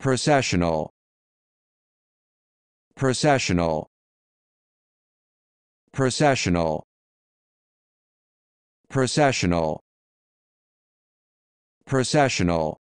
processional processional processional processional processional